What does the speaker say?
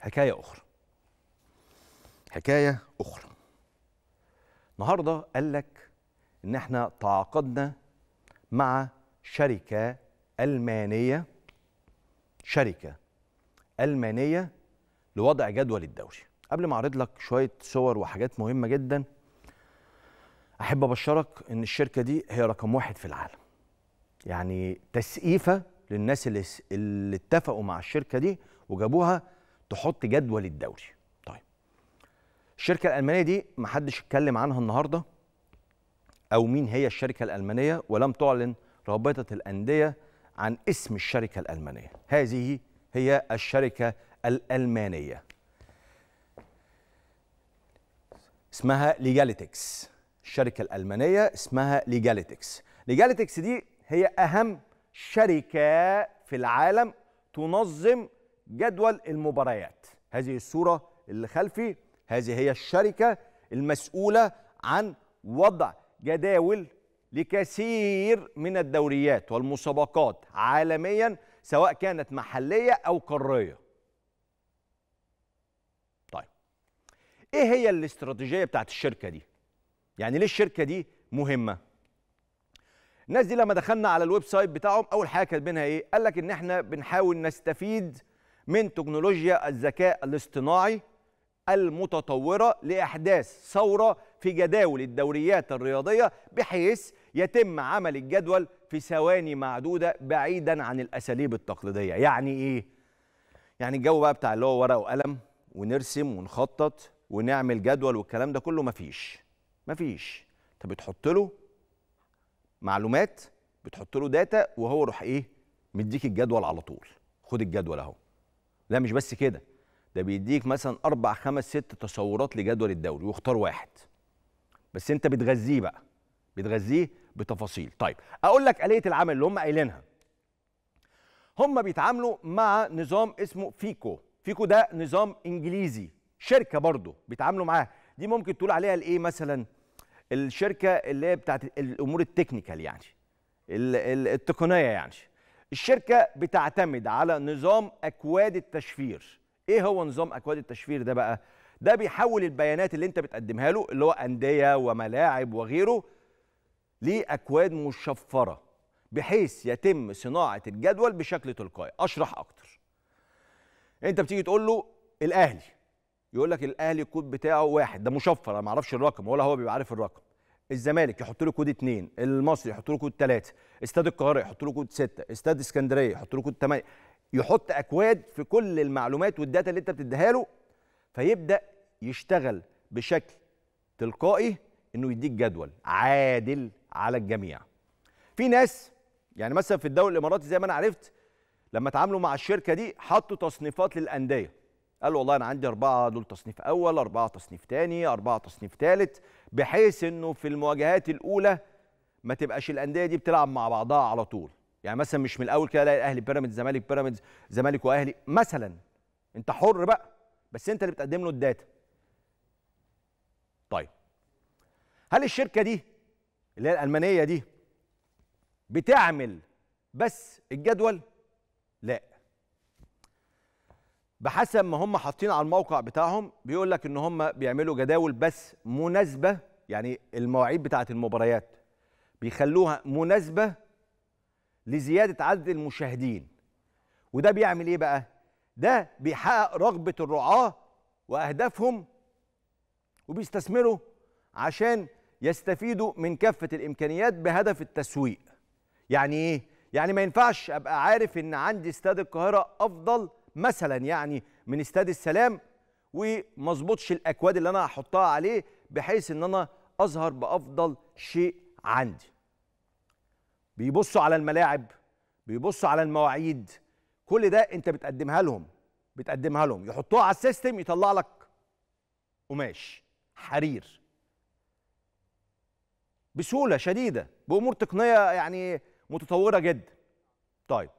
حكاية أخرى حكاية أخرى النهاردة قال لك إن احنا تعاقدنا مع شركة ألمانية شركة ألمانية لوضع جدول الدوري قبل ما أعرض لك شوية صور وحاجات مهمة جدا أحب أبشرك إن الشركة دي هي رقم واحد في العالم يعني تسقيفة للناس اللي, اللي اتفقوا مع الشركة دي وجابوها تحط جدول الدوري طيب الشركه الالمانيه دي ما حدش اتكلم عنها النهارده او مين هي الشركه الالمانيه ولم تعلن رابطه الانديه عن اسم الشركه الالمانيه هذه هي الشركه الالمانيه اسمها ليجاليتكس الشركه الالمانيه اسمها ليجاليتكس ليجاليتكس دي هي اهم شركه في العالم تنظم جدول المباريات هذه الصورة اللي خلفي هذه هي الشركة المسؤولة عن وضع جداول لكثير من الدوريات والمسابقات عالميا سواء كانت محلية أو قارية طيب إيه هي الاستراتيجية بتاعت الشركة دي؟ يعني ليه الشركة دي مهمة؟ الناس دي لما دخلنا على الويب سايت بتاعهم أول حاجة كاتبينها إيه؟ قال لك إن إحنا بنحاول نستفيد من تكنولوجيا الذكاء الاصطناعي المتطورة لإحداث ثورة في جداول الدوريات الرياضية بحيث يتم عمل الجدول في ثواني معدودة بعيدا عن الأساليب التقليدية يعني إيه؟ يعني الجو بقى بتاع اللي هو ورقة وقلم ونرسم ونخطط ونعمل جدول والكلام ده كله مفيش مفيش انت بتحط له معلومات بتحط له داتا وهو روح ايه مديك الجدول على طول خد الجدول اهو لا مش بس كده ده بيديك مثلا اربع خمس ست تصورات لجدول الدوري واختار واحد بس انت بتغذيه بقى بتغذيه بتفاصيل طيب اقول لك اليه العمل اللي هم قايلينها هم بيتعاملوا مع نظام اسمه فيكو فيكو ده نظام انجليزي شركه برضه بيتعاملوا معاها دي ممكن تقول عليها الايه مثلا الشركه اللي هي بتاعت الامور التكنيكال يعني التقنيه يعني الشركه بتعتمد على نظام اكواد التشفير ايه هو نظام اكواد التشفير ده بقى ده بيحول البيانات اللي انت بتقدمها له اللي هو انديه وملاعب وغيره لاكواد مشفره بحيث يتم صناعه الجدول بشكل تلقائي اشرح اكتر انت بتيجي تقول له الاهلي يقول لك الاهلي الكود بتاعه واحد ده مشفر انا ما اعرفش الرقم ولا هو بيبقى عارف الرقم الزمالك يحط له كود اثنين المصري يحط له كود ثلاثه استاد القاهره يحط له كود سته استاد اسكندريه يحط له كود ثمانيه يحط اكواد في كل المعلومات والداتا اللي انت بتديها له فيبدا يشتغل بشكل تلقائي انه يديك جدول عادل على الجميع في ناس يعني مثلا في الدوري الاماراتي زي ما انا عرفت لما اتعاملوا مع الشركه دي حطوا تصنيفات للانديه قال والله انا عندي اربعه دول تصنيف اول اربعه تصنيف ثاني اربعه تصنيف ثالث بحيث انه في المواجهات الاولى ما تبقاش الانديه دي بتلعب مع بعضها على طول يعني مثلا مش من الاول كده الاقي الاهلي بيراميدز زمالك بيراميدز زمالك واهلي مثلا انت حر بقى بس انت اللي بتقدم له الداتا طيب هل الشركه دي اللي هي الالمانيه دي بتعمل بس الجدول لا بحسب ما هم حاطين على الموقع بتاعهم بيقول لك ان هم بيعملوا جداول بس مناسبه يعني المواعيد بتاعه المباريات بيخلوها مناسبه لزياده عدد المشاهدين وده بيعمل ايه بقى ده بيحقق رغبه الرعاه واهدافهم وبيستثمروا عشان يستفيدوا من كافه الامكانيات بهدف التسويق يعني ايه يعني ما ينفعش ابقى عارف ان عندي استاد القاهره افضل مثلا يعني من استاد السلام وما اظبطش الاكواد اللي انا هحطها عليه بحيث ان انا اظهر بافضل شيء عندي بيبصوا على الملاعب بيبصوا على المواعيد كل ده انت بتقدمها لهم بتقدمها لهم يحطوها على السيستم يطلع لك قماش حرير بسهوله شديده بامور تقنيه يعني متطوره جدا طيب